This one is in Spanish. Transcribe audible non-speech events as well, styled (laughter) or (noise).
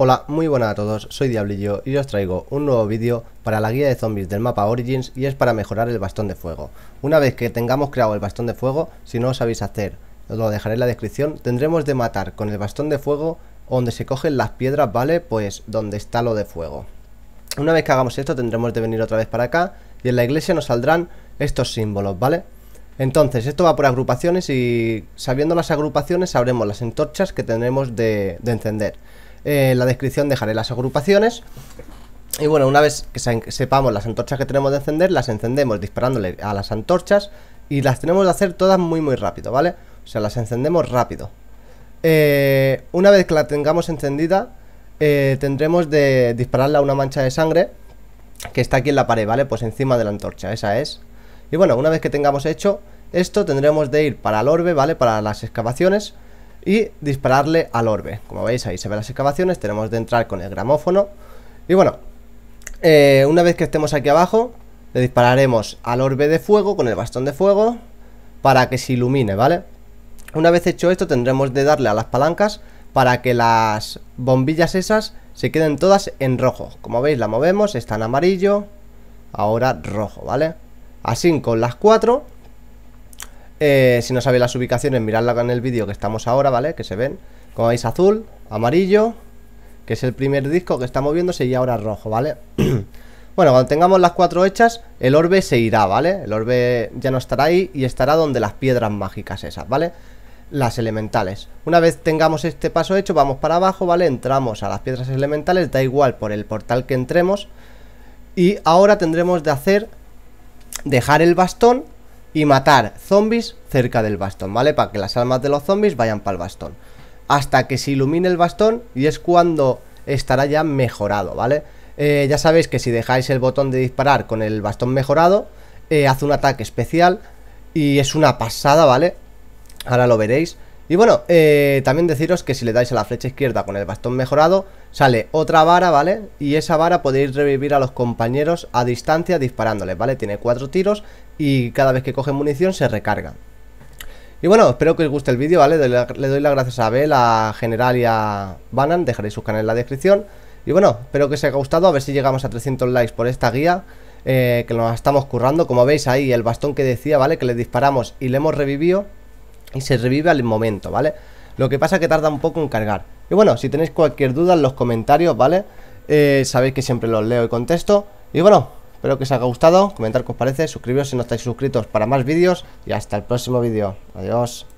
Hola, muy buenas a todos, soy Diablillo y os traigo un nuevo vídeo para la guía de zombies del mapa Origins y es para mejorar el bastón de fuego. Una vez que tengamos creado el bastón de fuego, si no lo sabéis hacer, os lo dejaré en la descripción, tendremos de matar con el bastón de fuego donde se cogen las piedras, ¿vale? Pues donde está lo de fuego. Una vez que hagamos esto tendremos de venir otra vez para acá y en la iglesia nos saldrán estos símbolos, ¿vale? Entonces, esto va por agrupaciones y sabiendo las agrupaciones sabremos las antorchas que tendremos de, encender. en eh, la descripción dejaré las agrupaciones. Y bueno, una vez que sepamos las antorchas que tenemos de encender, las encendemos disparándole a las antorchas y las tenemos de hacer todas muy muy rápido, ¿vale? O sea, las encendemos rápido. Eh, una vez que la tengamos encendida, eh, tendremos de dispararla una mancha de sangre que está aquí en la pared, ¿vale? Pues encima de la antorcha, esa es. Y bueno, una vez que tengamos hecho esto, tendremos de ir para el orbe, ¿vale? Para las excavaciones y dispararle al orbe. Como veis, ahí se ven las excavaciones, tenemos de entrar con el gramófono. Y bueno, eh, una vez que estemos aquí abajo, le dispararemos al orbe de fuego con el bastón de fuego para que se ilumine, ¿vale? Una vez hecho esto, tendremos de darle a las palancas para que las bombillas esas se queden todas en rojo. Como veis, la movemos, está en amarillo, ahora rojo, ¿vale? Así con las cuatro, eh, si no sabéis las ubicaciones, miradla en el vídeo que estamos ahora, ¿vale? Que se ven. Como veis, azul, amarillo, que es el primer disco que está moviéndose y ahora rojo, ¿vale? (clears throat) bueno, cuando tengamos las cuatro hechas, el orbe se irá, ¿vale? El orbe ya no estará ahí y estará donde las piedras mágicas esas, ¿vale? las elementales. Una vez tengamos este paso hecho, vamos para abajo, ¿vale? Entramos a las piedras elementales, da igual por el portal que entremos. Y ahora tendremos de hacer, dejar el bastón y matar zombies cerca del bastón, ¿vale? Para que las almas de los zombies vayan para el bastón. Hasta que se ilumine el bastón y es cuando estará ya mejorado, ¿vale? Eh, ya sabéis que si dejáis el botón de disparar con el bastón mejorado, eh, hace un ataque especial y es una pasada, ¿vale? Ahora lo veréis. Y bueno, eh, también deciros que si le dais a la flecha izquierda con el bastón mejorado, sale otra vara, ¿vale? Y esa vara podéis revivir a los compañeros a distancia disparándoles, ¿vale? Tiene cuatro tiros y cada vez que cogen munición se recarga. Y bueno, espero que os guste el vídeo, ¿vale? Le, doy las gracias a Abel, a General y a Banan, dejaréis sus canales en la descripción. Y bueno, espero que os haya gustado, a ver si llegamos a 300 likes por esta guía. Eh, que nos estamos currando, como veis ahí el bastón que decía, ¿vale? Que le disparamos y le hemos revivido y se revive al momento, ¿vale? Lo que pasa es que tarda un poco en cargar. Y bueno, si tenéis cualquier duda en los comentarios, ¿vale? Eh, sabéis que siempre los leo y contesto. Y bueno, espero que os haya gustado, comentar qué os parece, suscribiros si no estáis suscritos para más vídeos y hasta el próximo vídeo. Adiós.